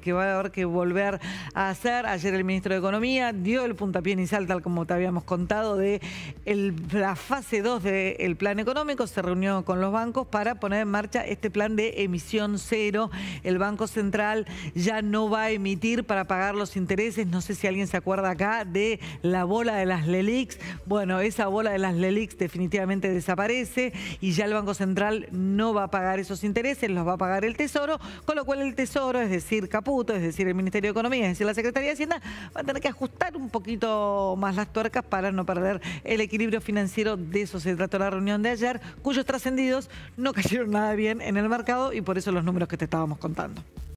que va a haber que volver a hacer. Ayer el ministro de Economía dio el puntapié inicial, tal como te habíamos contado, de la fase 2 del plan económico. Se reunió con los bancos para poner en marcha este plan de emisión cero. El Banco Central ya no va a emitir para pagar los intereses. No sé si alguien se acuerda acá de la bola de las LELIX. Bueno, esa bola de las LELIX definitivamente desaparece y ya el Banco Central no va a pagar esos intereses, los va a pagar el Tesoro, con lo cual el Tesoro, es decir, Caputo, es decir, el Ministerio de Economía, es decir, la Secretaría de Hacienda, van a tener que ajustar un poquito más las tuercas para no perder el equilibrio financiero. De eso se trató la reunión de ayer, cuyos trascendidos no cayeron nada bien en el mercado y por eso los números que te estábamos contando.